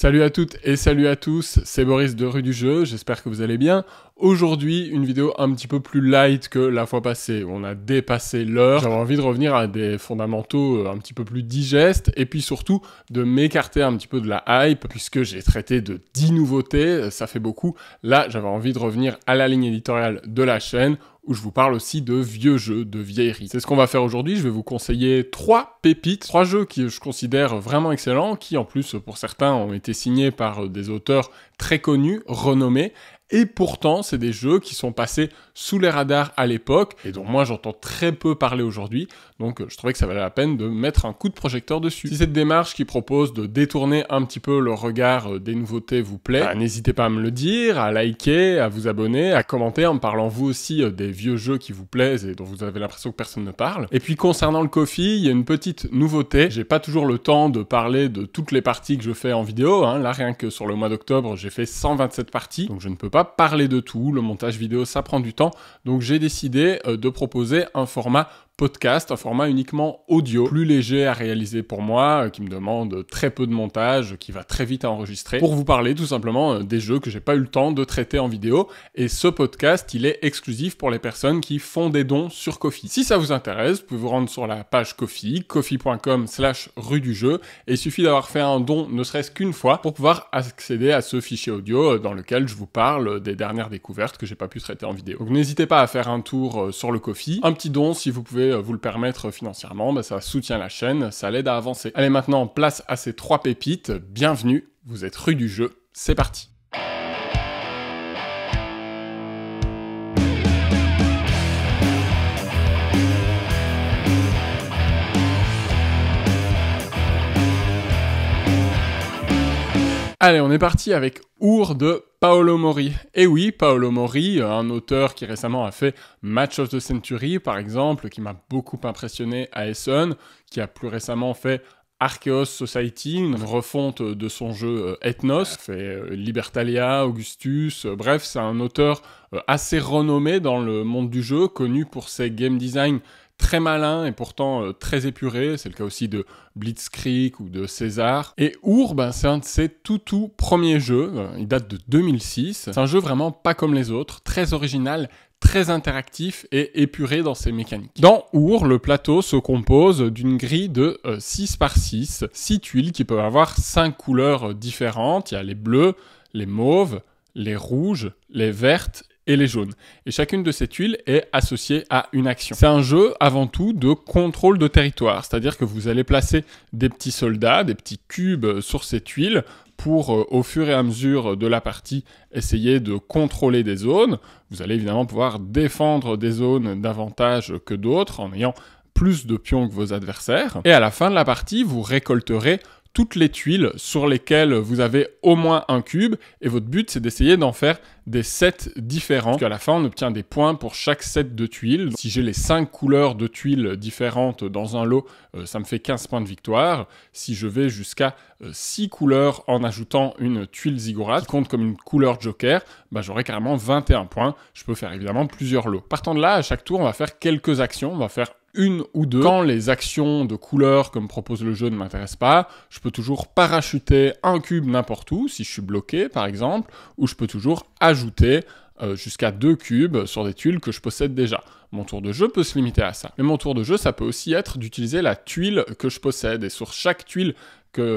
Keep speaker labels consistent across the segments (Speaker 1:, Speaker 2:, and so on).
Speaker 1: Salut à toutes et salut à tous, c'est Boris de Rue du Jeu, j'espère que vous allez bien. Aujourd'hui, une vidéo un petit peu plus light que la fois passée, on a dépassé l'heure. J'avais envie de revenir à des fondamentaux euh, un petit peu plus digestes et puis surtout de m'écarter un petit peu de la hype puisque j'ai traité de 10 nouveautés, ça fait beaucoup. Là, j'avais envie de revenir à la ligne éditoriale de la chaîne où je vous parle aussi de vieux jeux, de vieilleries. C'est ce qu'on va faire aujourd'hui, je vais vous conseiller trois pépites, trois jeux que je considère vraiment excellents, qui en plus pour certains ont été signés par des auteurs très connus, renommés, et pourtant c'est des jeux qui sont passés sous les radars à l'époque et dont moi j'entends très peu parler aujourd'hui, donc euh, je trouvais que ça valait la peine de mettre un coup de projecteur dessus. Si cette démarche qui propose de détourner un petit peu le regard euh, des nouveautés vous plaît, bah, n'hésitez pas à me le dire, à liker, à vous abonner, à commenter en parlant vous aussi euh, des vieux jeux qui vous plaisent et dont vous avez l'impression que personne ne parle. Et puis concernant le coffee, il y a une petite nouveauté, j'ai pas toujours le temps de parler de toutes les parties que je fais en vidéo, hein. là rien que sur le mois d'octobre j'ai fait 127 parties, donc je ne peux pas parler de tout, le montage vidéo ça prend du temps, donc j'ai décidé euh, de proposer un format podcast, un format uniquement audio, plus léger à réaliser pour moi, euh, qui me demande très peu de montage, qui va très vite à enregistrer, pour vous parler tout simplement euh, des jeux que j'ai pas eu le temps de traiter en vidéo. Et ce podcast, il est exclusif pour les personnes qui font des dons sur Kofi. Si ça vous intéresse, vous pouvez vous rendre sur la page Kofi, kofi.com slash rue du jeu, et il suffit d'avoir fait un don ne serait-ce qu'une fois pour pouvoir accéder à ce fichier audio euh, dans lequel je vous parle des dernières découvertes que j'ai pas pu traiter en vidéo. Donc n'hésitez pas à faire un tour sur le Kofi, un petit don si vous pouvez euh, vous le permettre financièrement, bah, ça soutient la chaîne, ça l'aide à avancer. Allez maintenant, place à ces trois pépites, bienvenue, vous êtes rue du jeu, c'est parti Allez, on est parti avec Our de Paolo Mori. Et eh oui, Paolo Mori, euh, un auteur qui récemment a fait Match of the Century, par exemple, qui m'a beaucoup impressionné à Essen, qui a plus récemment fait Archeos Society, une refonte de son jeu euh, Ethnos, fait euh, Libertalia, Augustus, bref, c'est un auteur assez renommé dans le monde du jeu, connu pour ses game design très malin et pourtant euh, très épuré, c'est le cas aussi de Blitzkrieg ou de César. Et Our, ben, c'est un de ses tout tout premiers jeux, euh, il date de 2006, c'est un jeu vraiment pas comme les autres, très original, très interactif et épuré dans ses mécaniques. Dans Our, le plateau se compose d'une grille de 6 euh, par 6, 6 tuiles qui peuvent avoir 5 couleurs différentes, il y a les bleus, les mauves, les rouges, les vertes et les jaunes. Et chacune de ces tuiles est associée à une action. C'est un jeu avant tout de contrôle de territoire, c'est-à-dire que vous allez placer des petits soldats, des petits cubes euh, sur ces tuiles pour, euh, au fur et à mesure de la partie, essayer de contrôler des zones. Vous allez évidemment pouvoir défendre des zones davantage que d'autres en ayant plus de pions que vos adversaires. Et à la fin de la partie, vous récolterez toutes les tuiles sur lesquelles vous avez au moins un cube et votre but c'est d'essayer d'en faire des sets différents. qu'à la fin on obtient des points pour chaque set de tuiles. Si j'ai les cinq couleurs de tuiles différentes dans un lot, euh, ça me fait 15 points de victoire. Si je vais jusqu'à euh, six couleurs en ajoutant une tuile ziggurat compte comme une couleur joker, bah, j'aurai carrément 21 points. Je peux faire évidemment plusieurs lots. Partant de là, à chaque tour on va faire quelques actions. On va faire une ou deux. Quand les actions de couleur comme propose le jeu ne m'intéressent pas, je peux toujours parachuter un cube n'importe où, si je suis bloqué par exemple, ou je peux toujours ajouter euh, jusqu'à deux cubes sur des tuiles que je possède déjà. Mon tour de jeu peut se limiter à ça. Mais mon tour de jeu, ça peut aussi être d'utiliser la tuile que je possède. Et sur chaque tuile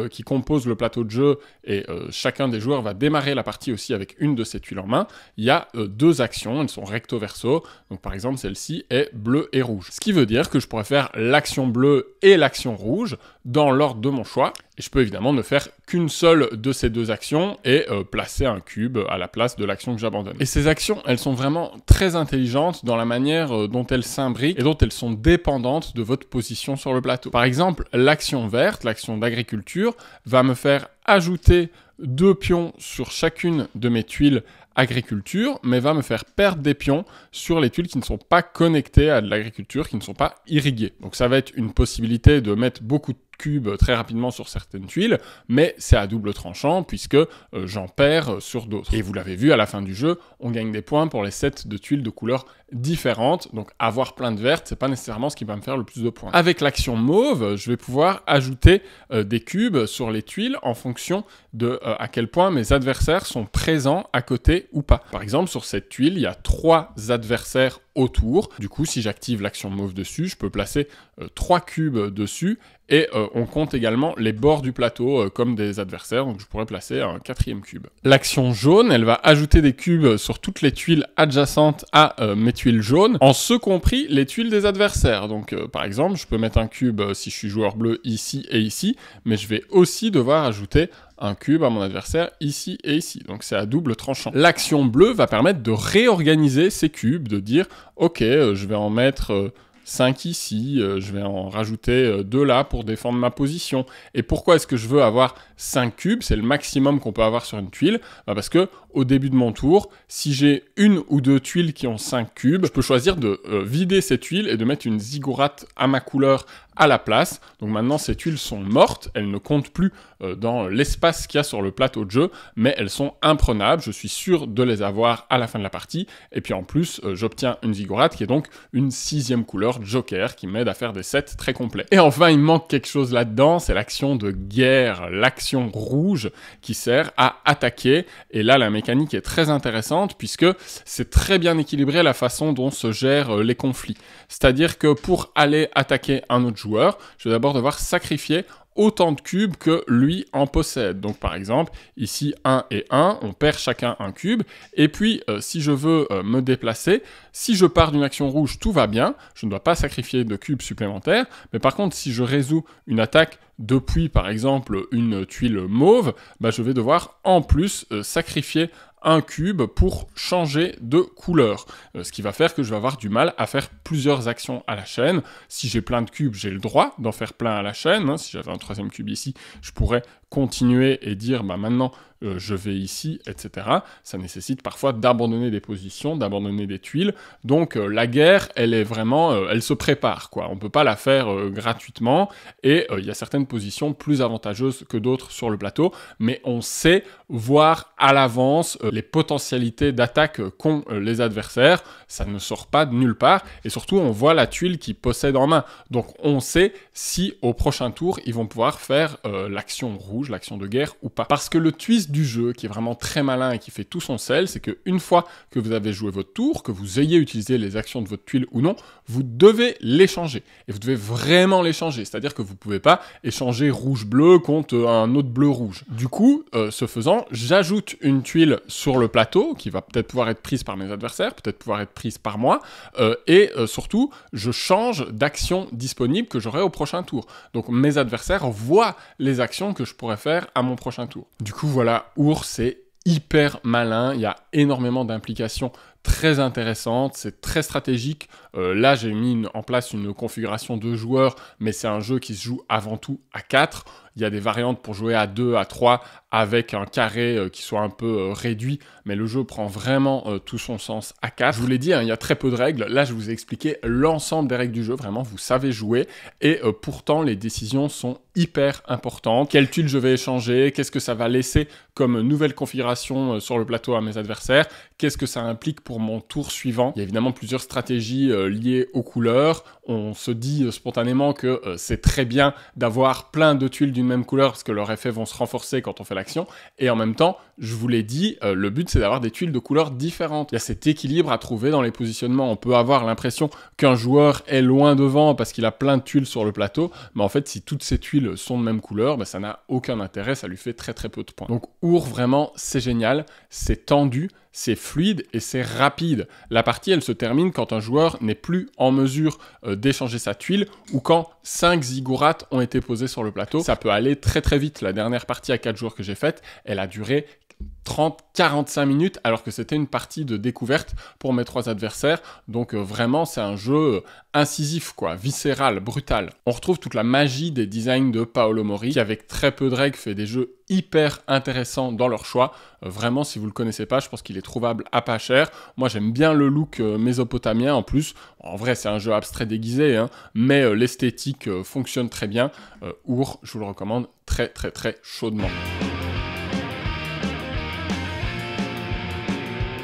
Speaker 1: qui compose le plateau de jeu et euh, chacun des joueurs va démarrer la partie aussi avec une de ces tuiles en main, il y a euh, deux actions, elles sont recto verso. Donc par exemple, celle-ci est bleue et rouge. Ce qui veut dire que je pourrais faire l'action bleue et l'action rouge dans l'ordre de mon choix. Et je peux évidemment ne faire qu'une seule de ces deux actions et euh, placer un cube à la place de l'action que j'abandonne. Et ces actions, elles sont vraiment très intelligentes dans la manière dont elles s'imbriquent et dont elles sont dépendantes de votre position sur le plateau. Par exemple, l'action verte, l'action d'agriculture, va me faire ajouter deux pions sur chacune de mes tuiles agriculture, mais va me faire perdre des pions sur les tuiles qui ne sont pas connectées à de l'agriculture, qui ne sont pas irriguées. Donc ça va être une possibilité de mettre beaucoup de cubes très rapidement sur certaines tuiles, mais c'est à double tranchant puisque euh, j'en perds euh, sur d'autres. Et vous l'avez vu, à la fin du jeu, on gagne des points pour les sets de tuiles de couleur différentes. Donc avoir plein de vertes, c'est pas nécessairement ce qui va me faire le plus de points. Avec l'action mauve, je vais pouvoir ajouter euh, des cubes sur les tuiles en fonction de euh, à quel point mes adversaires sont présents à côté ou pas. Par exemple, sur cette tuile, il y a trois adversaires autour. Du coup, si j'active l'action mauve dessus, je peux placer euh, trois cubes dessus et on compte également les bords du plateau comme des adversaires, donc je pourrais placer un quatrième cube. L'action jaune, elle va ajouter des cubes sur toutes les tuiles adjacentes à mes tuiles jaunes, en ce compris les tuiles des adversaires. Donc euh, par exemple, je peux mettre un cube euh, si je suis joueur bleu ici et ici, mais je vais aussi devoir ajouter un cube à mon adversaire ici et ici. Donc c'est à double tranchant. L'action bleue va permettre de réorganiser ces cubes, de dire ok, euh, je vais en mettre... 5 ici, euh, je vais en rajouter 2 euh, là pour défendre ma position. Et pourquoi est-ce que je veux avoir 5 cubes C'est le maximum qu'on peut avoir sur une tuile. Bah, parce que au début de mon tour, si j'ai une ou deux tuiles qui ont 5 cubes, je peux choisir de euh, vider cette tuile et de mettre une ziggurat à ma couleur à la place. Donc maintenant, ces tuiles sont mortes, elles ne comptent plus euh, dans l'espace qu'il y a sur le plateau de jeu, mais elles sont imprenables. Je suis sûr de les avoir à la fin de la partie. Et puis en plus, euh, j'obtiens une ziggurat qui est donc une sixième couleur Joker qui m'aide à faire des sets très complets. Et enfin, il manque quelque chose là-dedans, c'est l'action de guerre, l'action rouge qui sert à attaquer. Et là, la mécanique est très intéressante puisque c'est très bien équilibré la façon dont se gèrent euh, les conflits. C'est-à-dire que pour aller attaquer un autre joueur, je vais d'abord devoir sacrifier autant de cubes que lui en possède. Donc par exemple, ici 1 et 1, on perd chacun un cube. Et puis euh, si je veux euh, me déplacer, si je pars d'une action rouge, tout va bien, je ne dois pas sacrifier de cubes supplémentaires. Mais par contre, si je résous une attaque depuis par exemple une tuile mauve, bah, je vais devoir en plus euh, sacrifier un cube pour changer de couleur. Euh, ce qui va faire que je vais avoir du mal à faire plusieurs actions à la chaîne. Si j'ai plein de cubes, j'ai le droit d'en faire plein à la chaîne. Hein. Si j'avais un troisième cube ici, je pourrais continuer et dire bah maintenant euh, je vais ici, etc. Ça nécessite parfois d'abandonner des positions, d'abandonner des tuiles. Donc euh, la guerre, elle est vraiment, euh, elle se prépare quoi. On peut pas la faire gratuitement et il y a certaines positions plus avantageuses que d'autres sur le plateau, mais on sait voir à l'avance les potentialités d'attaque qu'ont les adversaires. Ça ne sort pas de nulle part et surtout on voit la tuile qu'ils possèdent en main. Donc on sait si au prochain tour ils vont pouvoir faire l'action rouge l'action de guerre ou pas. Parce que le twist du jeu, qui est vraiment très malin et qui fait tout son sel, c'est que une fois que vous avez joué votre tour, que vous ayez utilisé les actions de votre tuile ou non, vous devez l'échanger. Et vous devez vraiment l'échanger. C'est-à-dire que vous ne pouvez pas échanger rouge-bleu contre un autre bleu-rouge. Du coup, euh, ce faisant, j'ajoute une tuile sur le plateau, qui va peut-être pouvoir être prise par mes adversaires, peut-être pouvoir être prise par moi, euh, et euh, surtout, je change d'action disponible que j'aurai au prochain tour. Donc mes adversaires voient les actions que je pourrais faire à mon prochain tour. Du coup, voilà, ours c'est hyper malin, il y a énormément d'implications très intéressantes, c'est très stratégique. Euh, là, j'ai mis en place une configuration de joueurs, mais c'est un jeu qui se joue avant tout à 4. Il y a des variantes pour jouer à 2, à 3, avec un carré euh, qui soit un peu euh, réduit, mais le jeu prend vraiment tout son sens à 4. Je vous l'ai dit, hein, il y a très peu de règles. Là, je vous ai expliqué l'ensemble des règles du jeu. Vraiment, vous savez jouer. Et pourtant, les décisions sont hyper importantes. Quelle tuile je vais échanger Qu'est-ce que ça va laisser comme nouvelle configuration sur le plateau à mes adversaires Qu'est-ce que ça implique pour mon tour suivant Il y a évidemment plusieurs stratégies euh, lié aux couleurs. On se dit euh, spontanément que euh, c'est très bien d'avoir plein de tuiles d'une même couleur parce que leurs effets vont se renforcer quand on fait l'action. Et en même temps, je vous l'ai dit, euh, le but c'est d'avoir des tuiles de couleurs différentes. Il y a cet équilibre à trouver dans les positionnements. On peut avoir l'impression qu'un joueur est loin devant parce qu'il a plein de tuiles sur le plateau, mais en fait si toutes ces tuiles sont de même couleur, ben, ça n'a aucun intérêt, ça lui fait très très peu de points. Donc Our vraiment c'est génial, c'est tendu, c'est fluide et c'est rapide. La partie, elle se termine quand un joueur n'est plus en mesure euh, d'échanger sa tuile ou quand 5 ziggurats ont été posés sur le plateau. Ça peut aller très très vite. La dernière partie à 4 jours que j'ai faite, elle a duré 30-45 minutes alors que c'était une partie de découverte pour mes trois adversaires. Donc euh, vraiment c'est un jeu euh, incisif quoi, viscéral, brutal. On retrouve toute la magie des designs de Paolo Mori qui avec très peu de règles fait des jeux hyper intéressants dans leur choix. Euh, vraiment si vous le connaissez pas, je pense qu'il est trouvable à pas cher. Moi j'aime bien le look mésopotamien en plus. En vrai c'est un jeu abstrait déguisé hein, mais l'esthétique fonctionne très bien. ou je vous le recommande très très très chaudement.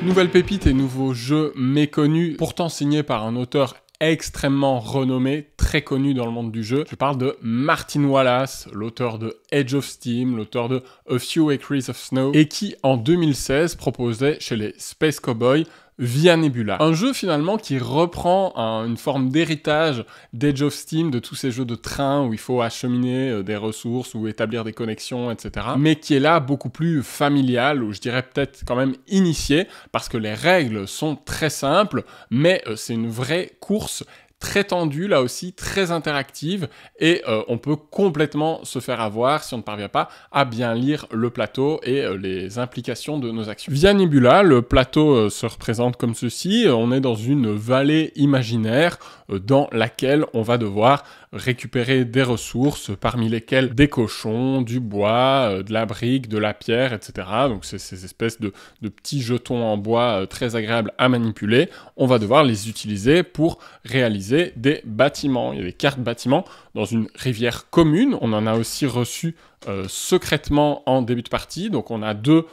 Speaker 1: Nouvelle pépite et nouveau jeu méconnu, pourtant signé par un auteur extrêmement renommé, très connu dans le monde du jeu. Je parle de Martin Wallace, l'auteur de Edge of Steam, l'auteur de A Few Acres of Snow, et qui en 2016 proposait chez les Space Cowboys via Nebula. Un jeu finalement qui reprend une forme d'héritage d'Edge of Steam, de tous ces jeux de train où il faut acheminer euh, des ressources ou établir des connexions, etc. Mais qui est là beaucoup plus familial, ou je dirais peut-être quand même initié, parce que les règles sont très simples, mais euh, c'est une vraie course très tendue là aussi, très interactive, et euh, on peut complètement se faire avoir si on ne parvient pas à bien lire le plateau et euh, les implications de nos actions. Via Nibula, le plateau euh, se représente comme ceci, on est dans une vallée imaginaire, dans laquelle on va devoir récupérer des ressources, parmi lesquelles des cochons, du bois, euh, de la brique, de la pierre, etc. Donc ces espèces de, petits jetons en bois euh, très agréables à manipuler. On va devoir les utiliser pour réaliser des bâtiments. Il y a des cartes bâtiments dans une rivière commune. On en a aussi reçu euh, secrètement en début de partie. Donc on a deux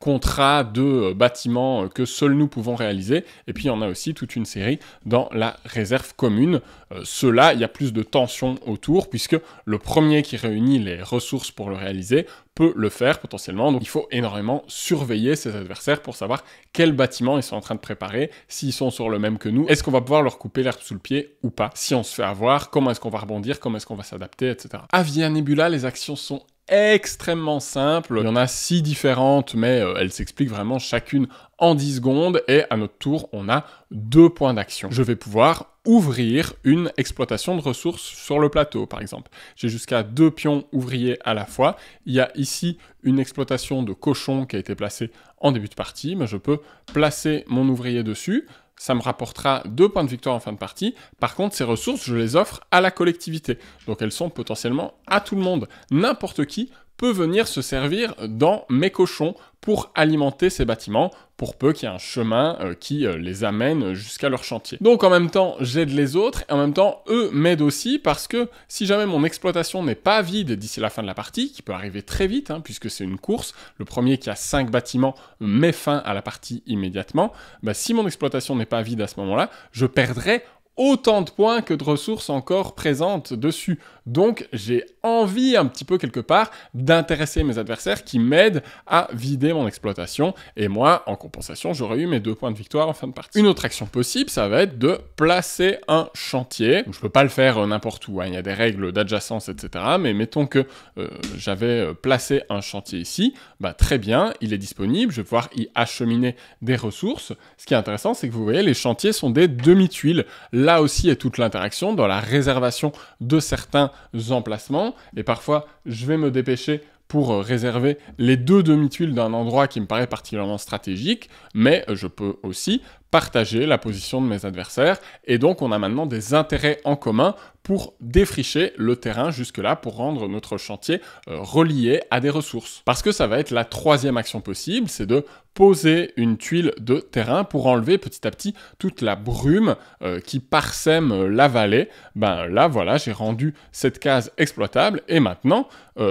Speaker 1: contrats de euh, bâtiments euh, que seuls nous pouvons réaliser. Et puis, il y en a aussi toute une série dans la réserve commune. Euh, cela, il y a plus de tension autour, puisque le premier qui réunit les ressources pour le réaliser peut le faire potentiellement. Donc, il faut énormément surveiller ses adversaires pour savoir quel bâtiment ils sont en train de préparer, s'ils sont sur le même que nous, est-ce qu'on va pouvoir leur couper l'herbe sous le pied ou pas. Si on se fait avoir, comment est-ce qu'on va rebondir, comment est-ce qu'on va s'adapter, etc. À Via Nebula, les actions sont extrêmement simple. Il y en a six différentes, mais euh, elles s'expliquent vraiment chacune en 10 secondes. Et à notre tour, on a deux points d'action. Je vais pouvoir ouvrir une exploitation de ressources sur le plateau, par exemple. J'ai jusqu'à deux pions ouvriers à la fois. Il y a ici une exploitation de cochons qui a été placée en début de partie, mais je peux placer mon ouvrier dessus, ça me rapportera deux points de victoire en fin de partie. Par contre, ces ressources, je les offre à la collectivité. Donc elles sont potentiellement à tout le monde. N'importe qui peut venir se servir dans mes cochons pour alimenter ces bâtiments, pour peu qu'il y ait un chemin euh, qui euh, les amène jusqu'à leur chantier. Donc en même temps, j'aide les autres, et en même temps, eux m'aident aussi, parce que si jamais mon exploitation n'est pas vide d'ici la fin de la partie, qui peut arriver très vite, hein, puisque c'est une course, le premier qui a cinq bâtiments met fin à la partie immédiatement, bah, si mon exploitation n'est pas vide à ce moment-là, je perdrai autant de points que de ressources encore présentes dessus. Donc j'ai envie un petit peu quelque part d'intéresser mes adversaires qui m'aident à vider mon exploitation et moi en compensation j'aurais eu mes deux points de victoire en fin de partie. Une autre action possible ça va être de placer un chantier. Je ne peux pas le faire euh, n'importe où, hein. il y a des règles d'adjacence etc. Mais mettons que euh, j'avais euh, placé un chantier ici, bah très bien, il est disponible, je vais pouvoir y acheminer des ressources. Ce qui est intéressant c'est que vous voyez les chantiers sont des demi-tuiles. Là aussi est toute l'interaction dans la réservation de certains emplacements. Et parfois, je vais me dépêcher pour euh, réserver les deux demi-tuiles d'un endroit qui me paraît particulièrement stratégique, mais euh, je peux aussi partager la position de mes adversaires et donc on a maintenant des intérêts en commun pour défricher le terrain jusque-là, pour rendre notre chantier euh, relié à des ressources. Parce que ça va être la troisième action possible, c'est de poser une tuile de terrain pour enlever petit à petit toute la brume euh, qui parsème euh, la vallée. Ben là, voilà, j'ai rendu cette case exploitable et maintenant,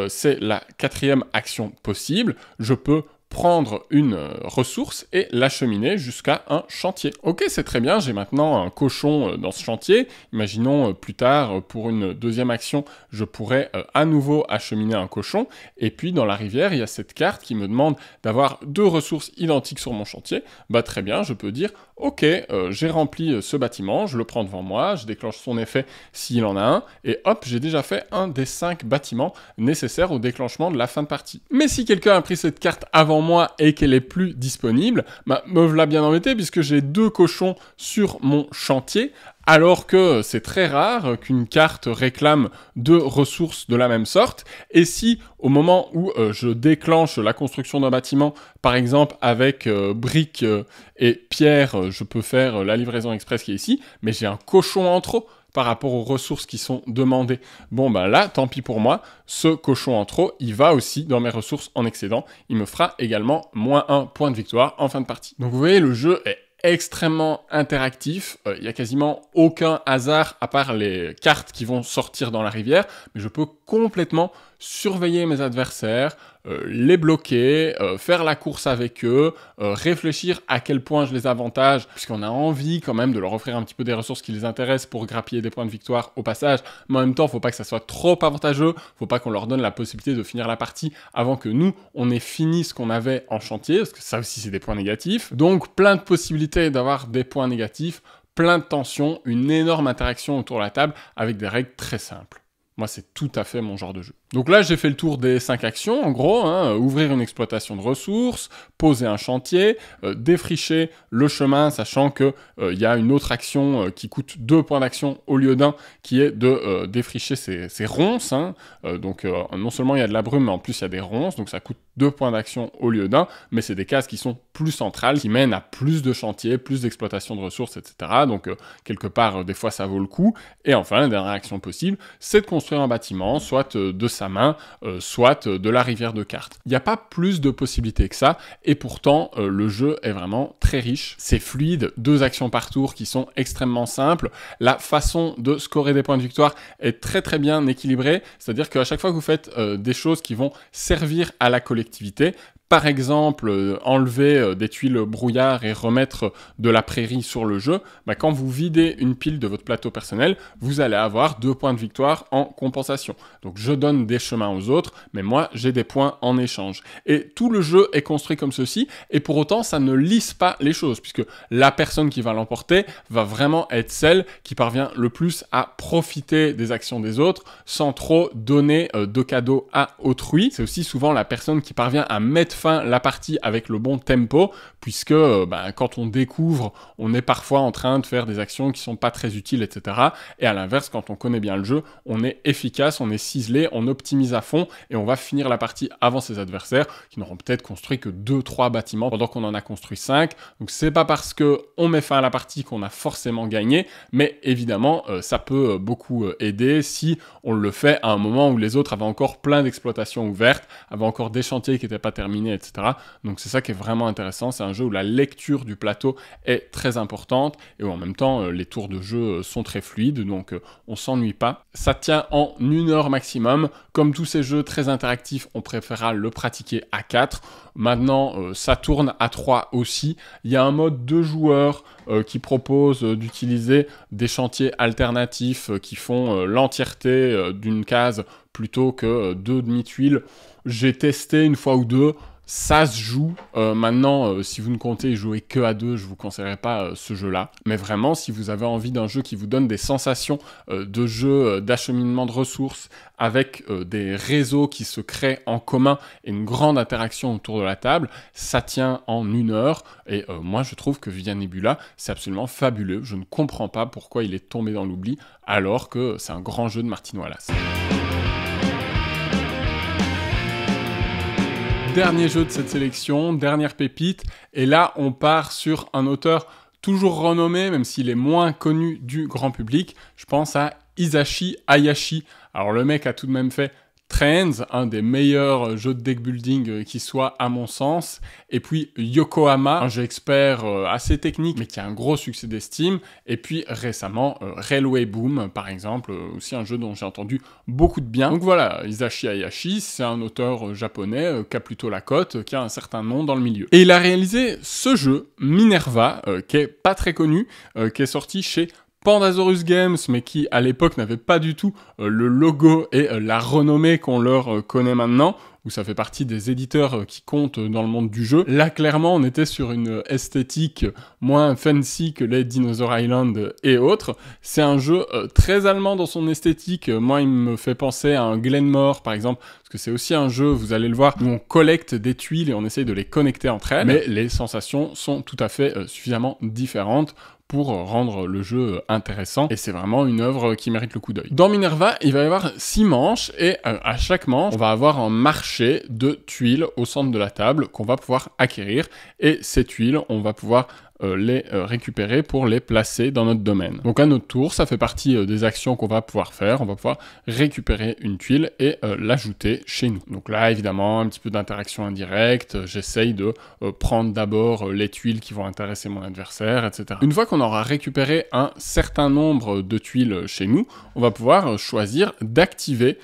Speaker 1: c'est la quatrième action possible, je peux prendre une euh, ressource et l'acheminer jusqu'à un chantier. Ok, c'est très bien, j'ai maintenant un cochon euh, dans ce chantier. Imaginons euh, plus tard, pour une deuxième action, je pourrais à nouveau acheminer un cochon. Et puis dans la rivière, il y a cette carte qui me demande d'avoir deux ressources identiques sur mon chantier. Bah très bien, je peux dire ok, euh, j'ai rempli euh, ce bâtiment, je le prends devant moi, je déclenche son effet s'il en a un, et hop, j'ai déjà fait un des cinq bâtiments nécessaires au déclenchement de la fin de partie. Mais si quelqu'un a pris cette carte avant moi et qu'elle est plus disponible, bah, me v'là bien embêté puisque j'ai deux cochons sur mon chantier alors que c'est très rare qu'une carte réclame deux ressources de la même sorte. Et si au moment où euh, je déclenche la construction d'un bâtiment, par exemple avec euh, briques euh, et pierre, je peux faire la livraison express qui est ici, mais j'ai un cochon en trop par rapport aux ressources qui sont demandées. Bon ben là, tant pis pour moi, ce cochon en trop, il va aussi dans mes ressources en excédent. Il me fera également moins un point de victoire en fin de partie. Donc vous voyez, le jeu est extrêmement interactif. Euh, il y a quasiment aucun hasard à part les cartes qui vont sortir dans la rivière, mais je peux complètement surveiller mes adversaires, euh, les bloquer, euh, faire la course avec eux, euh, réfléchir à quel point je les avantage, puisqu'on a envie quand même de leur offrir un petit peu des ressources qui les intéressent pour grappiller des points de victoire au passage. Mais en même temps, faut pas que ça soit trop avantageux, faut pas qu'on leur donne la possibilité de finir la partie avant que nous, on ait fini ce qu'on avait en chantier, parce que ça aussi c'est des points négatifs. Donc plein de possibilités d'avoir des points négatifs, plein de tensions, une énorme interaction autour de la table avec des règles très simples. Moi, c'est tout à fait mon genre de jeu. Donc là, j'ai fait le tour des cinq actions, en gros, hein, ouvrir une exploitation de ressources, poser un chantier, euh, défricher le chemin, sachant que euh, il y a une autre action euh, qui coûte deux points d'action au lieu d'un, qui est de défricher ces, ronces. Hein. donc non seulement il y a de la brume, mais en plus il y a des ronces, donc ça coûte deux points d'action au lieu d'un, mais c'est des cases qui sont plus centrales, qui mènent à plus de chantiers, plus d'exploitation de ressources, etc. Donc quelque part, des fois, ça vaut le coup. Et enfin, la dernière action possible, c'est de construire un bâtiment, soit euh, de sa main, euh, soit euh, de la rivière de cartes. Il n'y a pas plus de possibilités que ça, et pourtant le jeu est vraiment très riche. C'est fluide, deux actions par tour qui sont extrêmement simples. La façon de scorer des points de victoire est très très bien équilibrée, c'est-à-dire qu'à chaque fois que vous faites des choses qui vont servir à la collectivité, par exemple euh, enlever euh, des tuiles brouillard et remettre euh, de la prairie sur le jeu, bah, quand vous videz une pile de votre plateau personnel, vous allez avoir deux points de victoire en compensation. Donc je donne des chemins aux autres, mais moi j'ai des points en échange. Et tout le jeu est construit comme ceci, et pour autant ça ne lisse pas les choses, puisque la personne qui va l'emporter va vraiment être celle qui parvient le plus à profiter des actions des autres sans trop donner de cadeaux à autrui. C'est aussi souvent la personne qui parvient à mettre fin la partie avec le bon tempo, puisque euh, ben, quand on découvre, on est parfois en train de faire des actions qui sont pas très utiles, etc. Et à l'inverse, quand on connaît bien le jeu, on est efficace, on est ciselé, on optimise à fond et on va finir la partie avant ses adversaires qui n'auront peut-être construit que 2-3 bâtiments pendant qu'on en a construit 5. Donc c'est pas parce que on met fin à la partie qu'on a forcément gagné, mais évidemment euh, ça peut euh, beaucoup aider si on le fait à un moment où les autres avaient encore plein d'exploitations ouvertes, avaient encore des chantiers qui n'étaient pas terminés etc. Donc c'est ça qui est vraiment intéressant. C'est un jeu où la lecture du plateau est très importante et où en même temps euh, les tours de jeu euh, sont très fluides, donc euh, on s'ennuie pas. Ça tient en une heure maximum. Comme tous ces jeux très interactifs, on préférera le pratiquer à 4. Maintenant, ça tourne à 3 aussi. Il y a un mode de joueurs qui propose d'utiliser des chantiers alternatifs qui font l'entièreté d'une case plutôt que deux demi-tuiles. J'ai testé une fois ou deux, ça se joue. Euh, maintenant, euh, si vous ne comptez jouer que à deux, je vous conseillerais pas euh, ce jeu-là. Mais vraiment, si vous avez envie d'un jeu qui vous donne des sensations de jeu, d'acheminement de ressources, avec des réseaux qui se créent en commun et une grande interaction autour de la table, ça tient en une heure. Et moi, je trouve que Via Nebula, c'est absolument fabuleux. Je ne comprends pas pourquoi il est tombé dans l'oubli alors que c'est un grand jeu de Martin Wallace. Dernier jeu de cette sélection, dernière pépite, et là on part sur un auteur toujours renommé, même s'il est moins connu du grand public. Je pense à Isashi Hayashi. Alors le mec a tout de même fait Trends, un des meilleurs jeux de deck building euh, qui soit à mon sens, et puis Yokohama, un jeu expert euh, assez technique mais qui a un gros succès d'estime, et puis récemment euh, Railway Boom par exemple, aussi un jeu dont j'ai entendu beaucoup de bien. Donc voilà, Isashi Hayashi, c'est un auteur japonais qui a plutôt la cote, qui a un certain nom dans le milieu. Et il a réalisé ce jeu, Minerva, qui est pas très connu, qui est sorti chez Pandasaurus Games, mais qui à l'époque n'avait pas du tout euh, le logo et euh, la renommée qu'on leur euh, connaît maintenant, où ça fait partie des éditeurs qui comptent dans le monde du jeu. Là, clairement, on était sur une esthétique moins fancy que les Dinosaur Island et autres. C'est un jeu très allemand dans son esthétique. Moi, il me fait penser à un Glenmore, par exemple, parce que c'est aussi un jeu, vous allez le voir, où on collecte des tuiles et on essaye de les connecter entre elles. Mais les sensations sont tout à fait suffisamment différentes pour rendre le jeu euh, intéressant et c'est vraiment une œuvre euh, qui mérite le coup d'œil. Dans Minerva, il va y avoir six manches et euh, à chaque manche, on va avoir un marché de tuiles au centre de la table qu'on va pouvoir acquérir et ces tuiles, on va pouvoir euh, les euh, récupérer pour les placer dans notre domaine. Donc à notre tour, ça fait partie euh, des actions qu'on va pouvoir faire. On va pouvoir récupérer une tuile et l'ajouter chez nous. Donc là, évidemment, un petit peu d'interaction indirecte. J'essaye de prendre d'abord les tuiles qui vont intéresser mon adversaire, etc. Une fois qu'on aura récupéré un certain nombre de tuiles chez nous, on va pouvoir choisir d'activer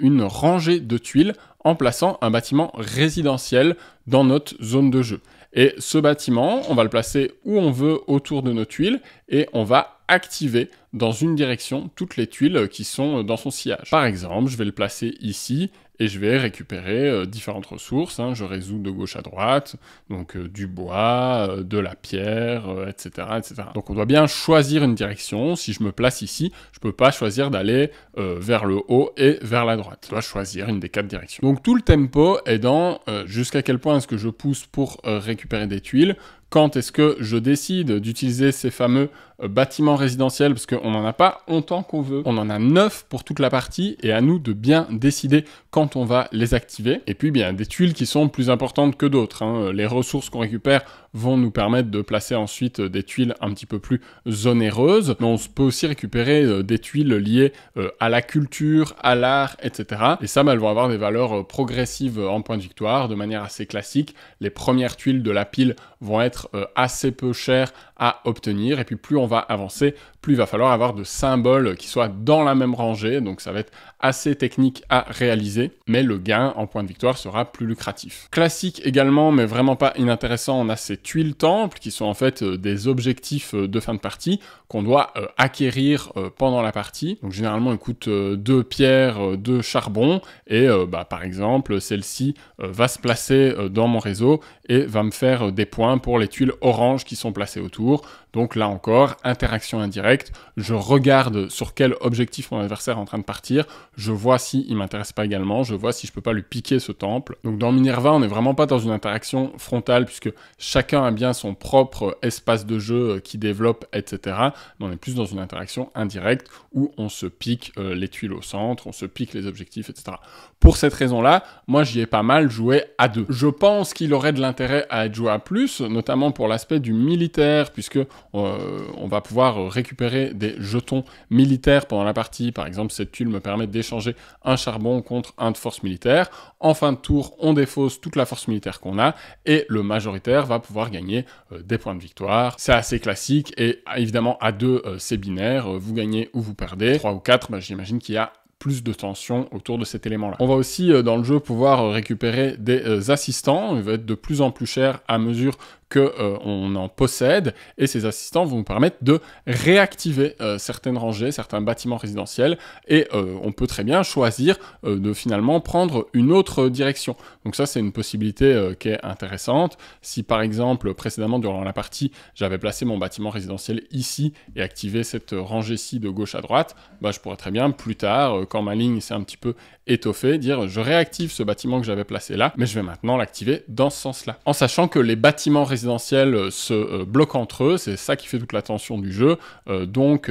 Speaker 1: une rangée de tuiles en plaçant un bâtiment résidentiel dans notre zone de jeu. Et ce bâtiment, on va le placer où on veut autour de nos tuiles et on va activer dans une direction toutes les tuiles qui sont euh, dans son sillage. Par exemple, je vais le placer ici et je vais récupérer euh, différentes ressources. Hein. Je résous de gauche à droite, donc euh, du bois, de la pierre, etc., etc. Donc on doit bien choisir une direction. Si je me place ici, je peux pas choisir d'aller vers le haut et vers la droite. Je dois choisir une des quatre directions. Donc tout le tempo est dans jusqu'à quel point est-ce que je pousse pour récupérer des tuiles, quand est-ce que je décide d'utiliser ces fameux euh, bâtiments résidentiels, parce qu'on n'en a pas autant qu'on veut. On en a neuf pour toute la partie, et à nous de bien décider quand on va les activer. Et puis, bien, des tuiles qui sont plus importantes que d'autres. Hein. Les ressources qu'on récupère vont nous permettre de placer ensuite euh, des tuiles un petit peu plus onéreuses. Mais on peut aussi récupérer euh, des tuiles liées euh, à la culture, à l'art, etc. Et ça, bah, elles vont avoir des valeurs progressives en point de victoire de manière assez classique. Les premières tuiles de la pile vont être assez peu chères à obtenir. Et puis plus on va avancer, plus il va falloir avoir de symboles qui soient dans la même rangée. Donc ça va être assez technique à réaliser, mais le gain en point de victoire sera plus lucratif. Classique également, mais vraiment pas inintéressant, on a ces tuiles temples qui sont en fait euh, des objectifs euh, de fin de partie qu'on doit euh, acquérir pendant la partie. Donc généralement, il coûte deux pierres, deux charbons, et bah, par exemple, celle-ci va se placer dans mon réseau et va me faire des points pour les tuiles oranges qui sont placées autour cours donc là encore, interaction indirecte, je regarde sur quel objectif mon adversaire est en train de partir, je vois s'il si ne m'intéresse pas également, je vois si je peux pas lui piquer ce temple. Donc dans Minerva, on n'est vraiment pas dans une interaction frontale puisque chacun a bien son propre espace de jeu euh, qui développe, etc. on est plus dans une interaction indirecte où on se pique euh, les tuiles au centre, on se pique les objectifs, etc. Pour cette raison-là, moi j'y ai pas mal joué à deux. Je pense qu'il aurait de l'intérêt à être joué à plus, notamment pour l'aspect du militaire, puisque euh, on va pouvoir récupérer des jetons militaires pendant la partie. Par exemple, cette tuile me permet d'échanger un charbon contre un de force militaire. En fin de tour, on défausse toute la force militaire qu'on a et le majoritaire va pouvoir gagner euh, des points de victoire. C'est assez classique et évidemment à deux, euh, c'est binaire. vous gagnez ou vous perdez. trois ou quatre. Bah, j'imagine qu'il y a plus de tension autour de cet élément-là. On va aussi dans le jeu pouvoir récupérer des assistants, il va être de plus en plus cher à mesure qu'on euh, en possède, et ces assistants vont nous permettre de réactiver euh, certaines rangées, certains bâtiments résidentiels, et euh, on peut très bien choisir de finalement prendre une autre direction. Donc ça, c'est une possibilité qui est intéressante. Si par exemple, précédemment, durant la partie, j'avais placé mon bâtiment résidentiel ici et activé cette rangée-ci de gauche à droite, bah, je pourrais très bien plus tard, quand ma ligne s'est un petit peu étoffée, dire je réactive ce bâtiment que j'avais placé là, mais je vais maintenant l'activer dans ce sens-là. En sachant que les bâtiments résidentiels euh, se euh, bloquent entre eux, c'est ça qui fait toute la tension du jeu. Euh, donc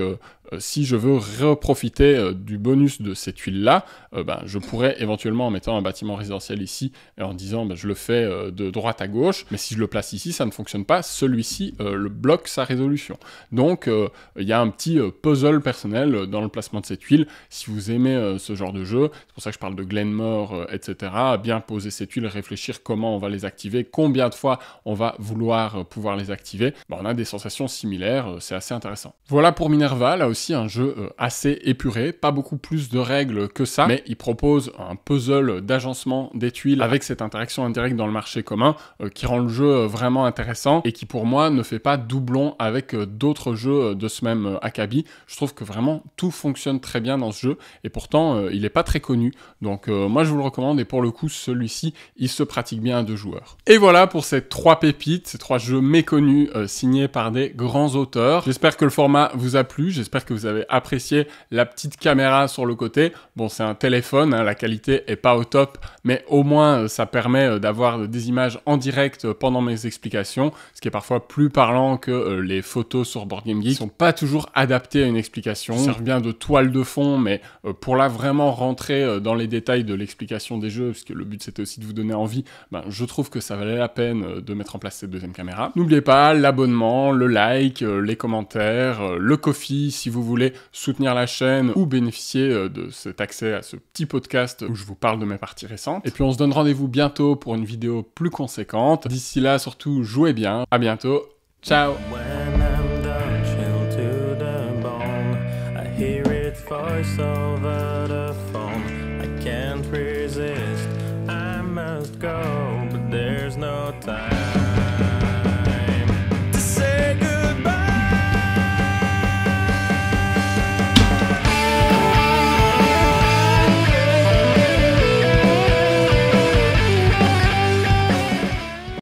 Speaker 1: euh, si je veux reprofiter euh, du bonus de cette huile-là, euh, ben, je pourrais éventuellement en mettant un bâtiment résidentiel ici et en disant ben, je le fais de droite à gauche, mais si je le place ici, ça ne fonctionne pas, celui-ci le bloque sa résolution. Donc il y a un petit puzzle personnel dans le placement de cette huile. Si vous aimez ce genre de jeu, c'est pour ça que je parle de Glenmore, etc., bien poser cette huile, réfléchir comment on va les activer, combien de fois on va vouloir pouvoir les activer, ben, on a des sensations similaires, c'est assez intéressant. Voilà pour Minerva, là aussi un jeu euh, assez épuré, pas beaucoup plus de règles que ça, mais il propose un puzzle d'agencement des tuiles avec cette interaction indirecte dans le marché commun euh, qui rend le jeu euh, vraiment intéressant et qui pour moi ne fait pas doublon avec d'autres jeux de ce même Je trouve que vraiment tout fonctionne très bien dans ce jeu et pourtant il n'est pas très connu. Donc moi je vous le recommande et pour le coup celui-ci il se pratique bien à deux joueurs. Et voilà pour ces trois pépites, ces trois jeux méconnus signés par des grands auteurs. J'espère que le format vous a plu, j'espère que vous avez apprécié la petite caméra sur le côté. Bon, c'est un téléphone, hein, la qualité est pas au top, mais au moins euh, ça permet euh, d'avoir des images en direct euh, pendant mes explications, ce qui est parfois plus parlant que les photos sur Board Game Geek. Ils sont pas toujours adaptées à une explication. Ils servent bien de toile de fond, mais pour là vraiment rentrer dans les détails de l'explication des jeux, puisque le but c'était aussi de vous donner envie, ben, je trouve que ça valait la peine de mettre en place cette deuxième caméra. N'oubliez pas l'abonnement, le like, les commentaires, le coffee si vous vous voulez soutenir la chaîne ou bénéficier euh, de cet accès à ce petit podcast où je vous parle de mes parties récentes. Et puis on se donne rendez-vous bientôt pour une vidéo plus conséquente. D'ici là, surtout, jouez bien. À bientôt. Ciao.